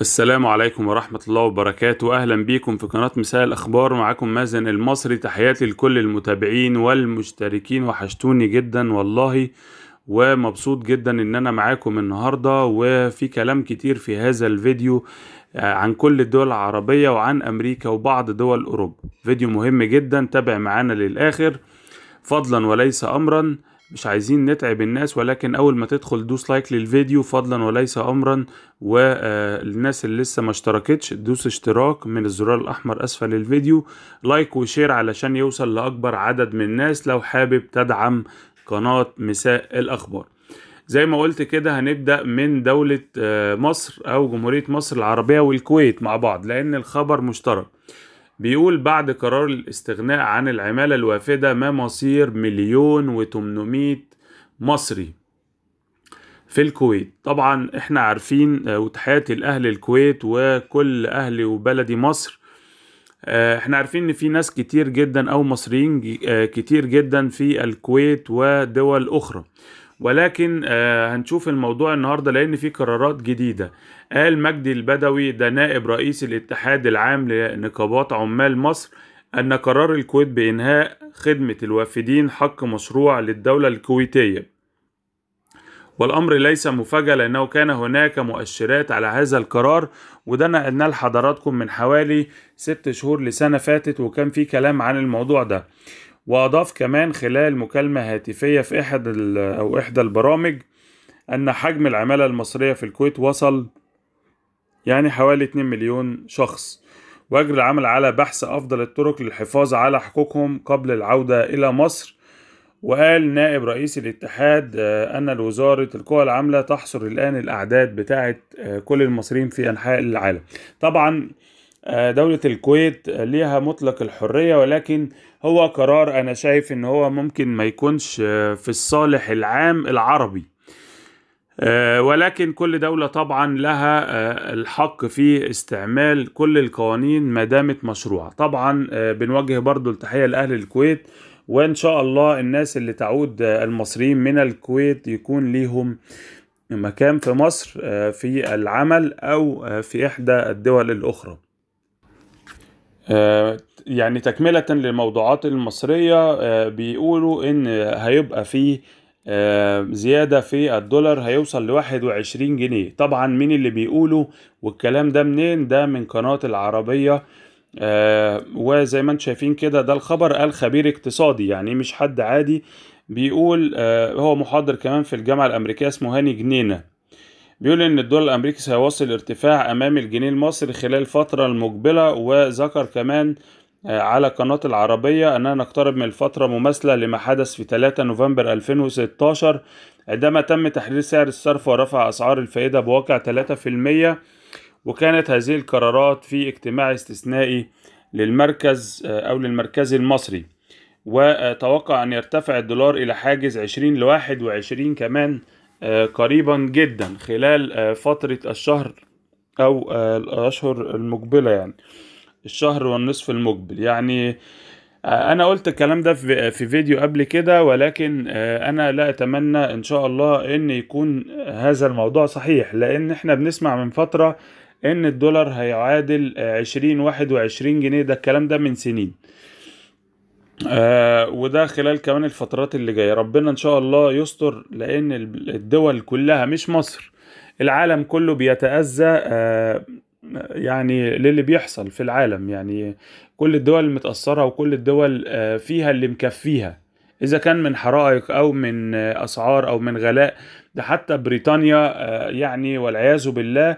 السلام عليكم ورحمة الله وبركاته أهلا بيكم في قناة مساء الأخبار معكم مازن المصري تحياتي لكل المتابعين والمشتركين وحشتوني جدا والله ومبسوط جدا ان انا معاكم النهاردة وفي كلام كتير في هذا الفيديو آه، عن كل الدول العربية وعن امريكا وبعض دول اوروبا فيديو مهم جدا تابع معانا للاخر فضلا وليس امرا مش عايزين نتعب الناس ولكن اول ما تدخل دوس لايك للفيديو فضلا وليس امرا والناس آه، اللي لسه ما اشتركتش دوس اشتراك من الزرار الاحمر اسفل الفيديو لايك وشير علشان يوصل لاكبر عدد من الناس لو حابب تدعم قناة مساء الاخبار زي ما قلت كده هنبدأ من دولة آه، مصر او جمهورية مصر العربية والكويت مع بعض لان الخبر مشترك بيقول بعد قرار الاستغناء عن العمالة الوافدة ما مصير مليون وتمنميت مصري في الكويت طبعا احنا عارفين آه، وتحياتي لأهل الكويت وكل أهلي وبلدي مصر آه، احنا عارفين ان في ناس كتير جدا او مصريين آه، كتير جدا في الكويت ودول اخرى ولكن آه، هنشوف الموضوع النهارده لان في قرارات جديده قال مجدي البدوي ده نائب رئيس الاتحاد العام لنقابات عمال مصر ان قرار الكويت بانهاء خدمه الوافدين حق مشروع للدوله الكويتيه والأمر ليس مفاجأة لأنه كان هناك مؤشرات على هذا القرار وده نقلناه لحضراتكم من حوالي ست شهور لسنة فاتت وكان في كلام عن الموضوع ده وأضاف كمان خلال مكالمة هاتفية في أحد أو إحدى البرامج أن حجم العمالة المصرية في الكويت وصل يعني حوالي 2 مليون شخص وأجري العمل على بحث أفضل الطرق للحفاظ على حقوقهم قبل العودة إلى مصر وقال نائب رئيس الاتحاد آه، أن وزارة القوى العاملة تحصر الآن الأعداد بتاعة آه، كل المصريين في أنحاء العالم طبعا آه، دولة الكويت ليها مطلق الحرية ولكن هو قرار أنا شايف إن هو ممكن ما يكونش آه، في الصالح العام العربي آه، ولكن كل دولة طبعا لها الحق في استعمال كل القوانين ما دامت مشروعة طبعا بنوجه برضو التحية لأهل الكويت وإن شاء الله الناس اللي تعود المصريين من الكويت يكون ليهم مكان في مصر في العمل أو في إحدى الدول الأخرى يعني تكملة للموضوعات المصرية آه، بيقولوا إن هيبقى فيه آه، زيادة في الدولار هيوصل لواحد وعشرين جنيه طبعا مين اللي بيقوله والكلام ده منين ده من قناة العربية آه، وزي ما انت شايفين كده ده الخبر قال خبير اقتصادي يعني مش حد عادي بيقول هو محاضر كمان في الجامعة الأمريكية اسمه هاني جنينة بيقول ان الدولار الامريكي سيواصل ارتفاع امام الجنيه المصري خلال الفترة المقبلة وذكر كمان آه، على قناة العربية أننا نقترب من الفترة مماثلة لما حدث في 3 نوفمبر 2016 عندما تم تحرير سعر الصرف ورفع أسعار الفائدة بواقع 3% وكانت هذه القرارات في اجتماع استثنائي للمركز آه، أو للمركزي المصري وتوقع أن يرتفع الدولار إلى حاجز 20 ل 21 كمان آه، قريبا جدا خلال آه، فترة الشهر أو آه، الأشهر المقبلة يعني الشهر والنصف المقبل يعني انا قلت الكلام ده في فيديو قبل كده ولكن انا لا اتمنى ان شاء الله ان يكون هذا الموضوع صحيح لان احنا بنسمع من فترة ان الدولار هيعادل عشرين واحد وعشرين جنيه ده الكلام ده من سنين آه وده خلال كمان الفترات اللي جايه ربنا ان شاء الله يستر لان الدول كلها مش مصر العالم كله بيتاذى آه يعني للي بيحصل في العالم يعني كل الدول متاثره وكل الدول آه فيها اللي مكفيها اذا كان من حرائق او من اسعار او من غلاء ده حتى بريطانيا آه، يعني والعياذ بالله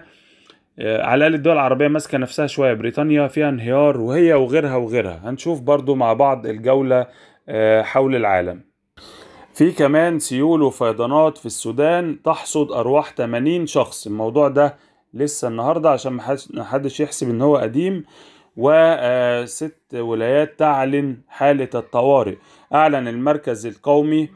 آه، على الاقل الدول العربيه ماسكه نفسها شويه بريطانيا فيها انهيار وهي وغيرها وغيرها هنشوف برضو مع بعض الجوله آه، حول العالم في كمان سيول وفيضانات في السودان تحصد ارواح 80 شخص الموضوع ده لسه النهارده عشان محدش يحسب ان هو قديم وست آه، ولايات تعلن حالة الطوارئ أعلن المركز القومي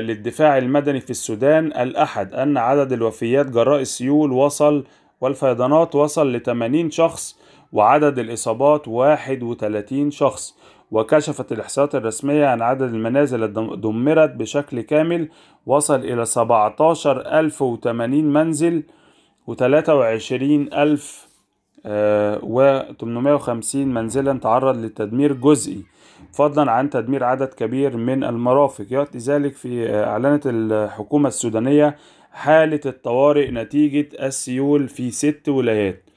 للدفاع المدني في السودان الأحد أن عدد الوفيات جراء السيول وصل والفيضانات وصل ل 80 شخص وعدد الإصابات 31 شخص وكشفت الإحصاءات الرسمية عن عدد المنازل دمرت بشكل كامل وصل إلى 17080 منزل و23000 و850 آه، منزلا تعرض للتدمير جزئي فضلا عن تدمير عدد كبير من المرافق يأتي ذلك في آه، أعلنت الحكومة السودانية حالة الطوارئ نتيجة السيول في ست ولايات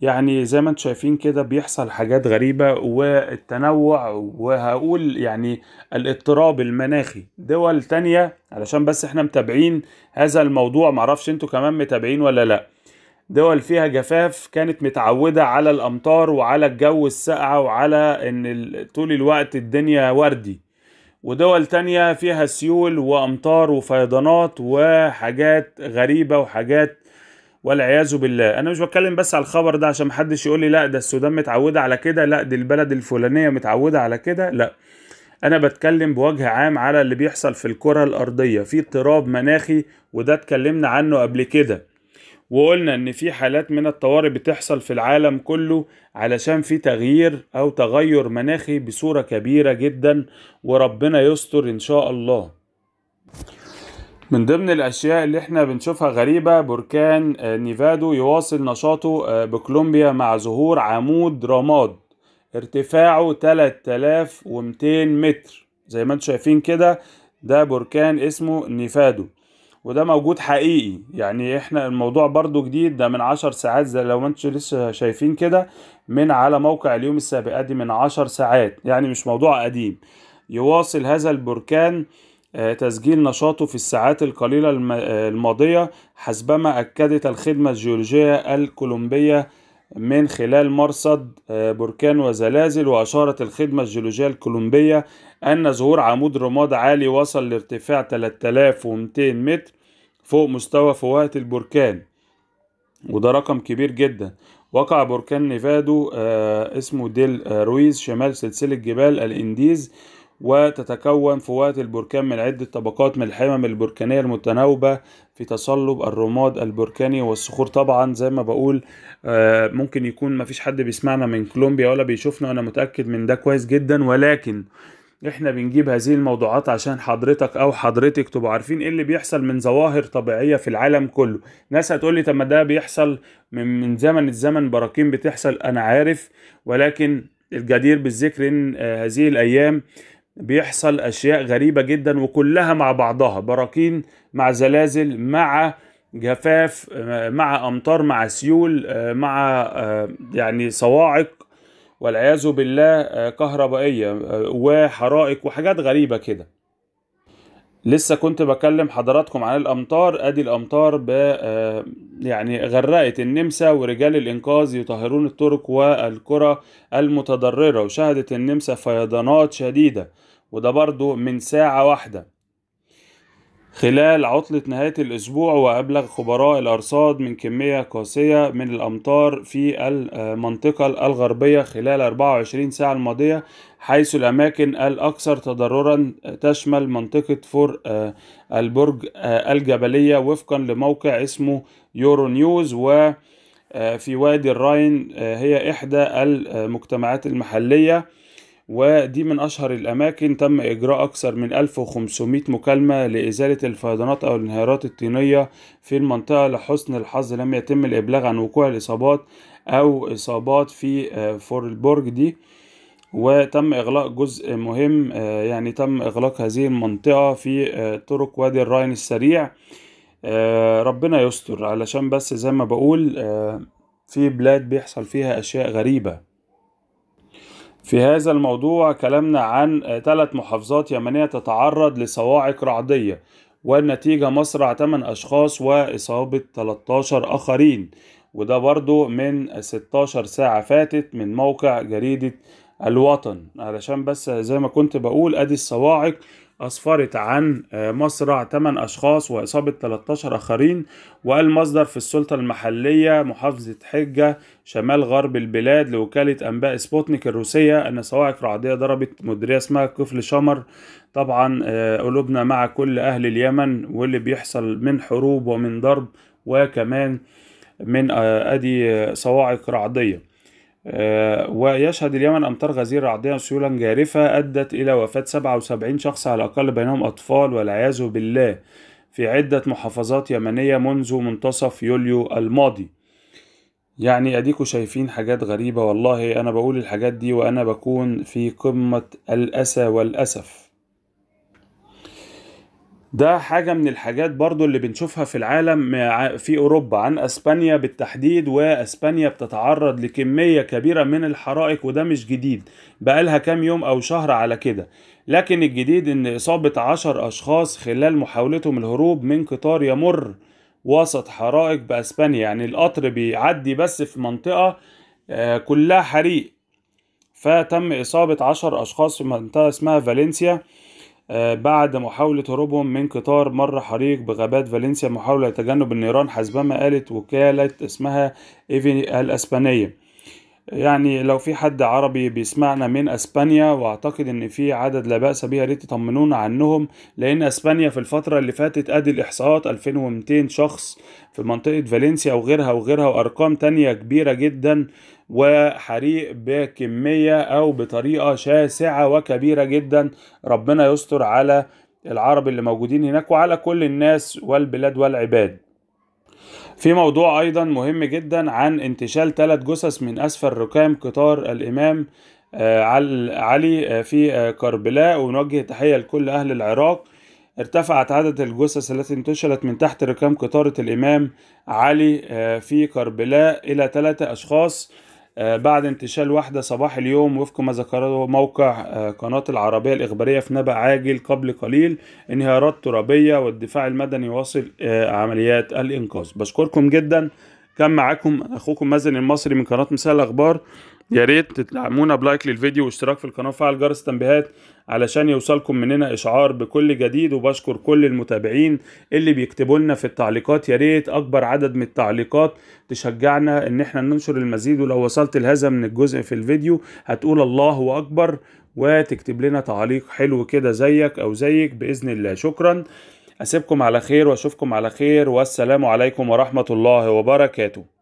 يعني زي ما انتم شايفين كده بيحصل حاجات غريبة والتنوع وهقول يعني الاضطراب المناخي دول تانية علشان بس احنا متابعين هذا الموضوع معرفش انتوا كمان متابعين ولا لأ دول فيها جفاف كانت متعودة على الأمطار وعلى الجو الساقعة وعلى إن طول الوقت الدنيا وردي ودول تانية فيها سيول وأمطار وفيضانات وحاجات غريبة وحاجات والعياذ بالله انا مش بتكلم بس على الخبر ده عشان محدش يقول لي لا ده السودان متعوده على كده لا دي البلد الفلانيه متعوده على كده لا انا بتكلم بوجه عام على اللي بيحصل في الكره الارضيه في اضطراب مناخي وده اتكلمنا عنه قبل كده وقلنا ان في حالات من الطوارئ بتحصل في العالم كله علشان في تغيير او تغير مناخي بصورة كبيرة جدا وربنا يستر ان شاء الله من ضمن الاشياء اللي احنا بنشوفها غريبة بركان آه، نيفادو يواصل نشاطه آه، بكولومبيا مع ظهور عمود رماد ارتفاعه 3200 متر زي ما انتم شايفين كده ده بركان اسمه نيفادو وده موجود حقيقي يعني احنا الموضوع برضو جديد ده من عشر ساعات زي لو انتوا لسه شايفين كده من على موقع اليوم السابق ادي من عشر ساعات يعني مش موضوع قديم يواصل هذا البركان آه، تسجيل نشاطه في الساعات القليلة آه، الماضية حسبما أكدت الخدمة الجيولوجية الكولومبية من خلال مرصد آه، بركان وزلازل وأشارت الخدمة الجيولوجية الكولومبية أن ظهور عمود رماد عالي وصل لارتفاع 3200 متر فوق مستوى فوهة البركان وده رقم كبير جدا وقع بركان نيفادو آه، اسمه ديل آه، رويز شمال سلسلة جبال الإنديز وتتكون فوات البركان من عدة طبقات من الحمم البركانية المتناوبة في تصلب الرماد البركاني والصخور طبعا زي ما بقول آه، ممكن يكون مفيش حد بيسمعنا من كولومبيا ولا بيشوفنا أنا متأكد من ده كويس جدا ولكن احنا بنجيب هذه الموضوعات عشان حضرتك او حضرتك تبقوا عارفين ايه اللي بيحصل من ظواهر طبيعيه في العالم كله ناس هتقول لي طب ما ده بيحصل من زمن الزمن براكين بتحصل انا عارف ولكن الجدير بالذكر ان آه، هذه الايام بيحصل اشياء غريبه جدا وكلها مع بعضها براكين مع زلازل مع جفاف مع امطار مع سيول مع يعني صواعق والعياذ بالله كهربائيه وحرائق وحاجات غريبه كده لسه كنت بكلم حضراتكم عن الامطار ادي الامطار ب آه، يعني غرقت النمسا ورجال الانقاذ يطهرون الطرق والقرى المتضرره وشهدت النمسا فيضانات شديده وده برضو من ساعه واحده خلال عطلة نهاية الأسبوع وأبلغ خبراء الأرصاد من كمية قاسية من الأمطار في المنطقة الغربية خلال 24 ساعة الماضية حيث الأماكن الأكثر تضررا تشمل منطقة فور آه، البرج آه، الجبلية وفقا لموقع اسمه يورو نيوز وفي آه، وادي الراين هي إحدى المجتمعات المحلية ودي من أشهر الأماكن تم إجراء أكثر من 1500 مكالمة لإزالة الفيضانات أو الانهيارات الطينية في المنطقة لحسن الحظ لم يتم الإبلاغ عن وقوع الإصابات أو إصابات في آه، فور البرج دي وتم إغلاق جزء مهم آه، يعني تم إغلاق هذه المنطقة في آه، طرق وادي الراين السريع ربنا يستر علشان بس زي ما بقول في بلاد بيحصل فيها أشياء غريبة في هذا الموضوع كلامنا عن ثلاث محافظات يمنية تتعرض لصواعق رعدية والنتيجة مصر 8 أشخاص وإصابة 13 آخرين وده برضو من 16 ساعة فاتت من موقع جريدة الوطن علشان بس زي ما كنت بقول ادي الصواعق أسفرت عن آه، مصرع 8 أشخاص وإصابة 13 آخرين وقال مصدر في السلطة المحلية محافظة حجة شمال غرب البلاد لوكالة أنباء سبوتنيك الروسية أن صواعق رعدية ضربت مديرية اسمها كفل شمر طبعا آه، قلوبنا مع كل أهل اليمن واللي بيحصل من حروب ومن ضرب وكمان من آه، أدي صواعق رعدية آه، ويشهد اليمن أمطار غزيرة رعدية وسيولا جارفة أدت إلى وفاة 77 شخص على الأقل بينهم أطفال والعياذ بالله في عدة محافظات يمنية منذ منتصف يوليو الماضي يعني أديكوا شايفين حاجات غريبة والله أنا بقول الحاجات دي وأنا بكون في قمة الأسى والأسف ده حاجة من الحاجات برضو اللي بنشوفها في العالم في أوروبا عن أسبانيا بالتحديد وأسبانيا بتتعرض لكمية كبيرة من الحرائق وده مش جديد بقالها كام يوم أو شهر على كده لكن الجديد إن إصابة عشر أشخاص خلال محاولتهم الهروب من قطار يمر وسط حرائق بأسبانيا يعني القطر بيعدي بس في منطقة آه، كلها حريق فتم إصابة عشر أشخاص في منطقة اسمها فالنسيا آه، بعد محاولة هروبهم من قطار مر حريق بغابات فالنسيا محاولة لتجنب النيران حسب ما قالت وكالة اسمها إيفي الأسبانية يعني لو في حد عربي بيسمعنا من اسبانيا واعتقد ان في عدد لا باس به يا ريت تطمنونا عنهم لان اسبانيا في الفتره اللي فاتت ادي الاحصاءات 2200 شخص في منطقه فالنسيا وغيرها وغيرها وارقام تانية كبيره جدا وحريق بكمية أو بطريقة شاسعة وكبيرة جدا ربنا يستر على العرب اللي موجودين هناك وعلى كل الناس والبلاد والعباد في موضوع أيضا مهم جدا عن انتشال ثلاث جثث من أسفل ركام قطار الإمام آه، علي آه، في آه، كربلاء ونوجه تحية لكل أهل العراق ارتفعت عدد الجثث التي انتشلت من تحت ركام قطارة الإمام علي في كربلاء إلى ثلاثة أشخاص آه، بعد انتشال واحدة صباح اليوم وفق ما ذكره موقع آه، قناة العربية الإخبارية في نبأ عاجل قبل قليل انهيارات ترابية والدفاع المدني واصل آه، عمليات الإنقاذ بشكركم جدا كان معاكم أخوكم مازن المصري من قناة مثال الأخبار يا ريت تدعمونا بلايك للفيديو واشتراك في القناه وفعل جرس التنبيهات علشان يوصلكم مننا اشعار بكل جديد وبشكر كل المتابعين اللي بيكتبوا لنا في التعليقات يا ريت اكبر عدد من التعليقات تشجعنا ان احنا ننشر المزيد ولو وصلت لهذا من الجزء في الفيديو هتقول الله اكبر وتكتب لنا تعليق حلو كده زيك او زيك باذن الله شكرا اسيبكم على خير واشوفكم على خير والسلام عليكم ورحمه الله وبركاته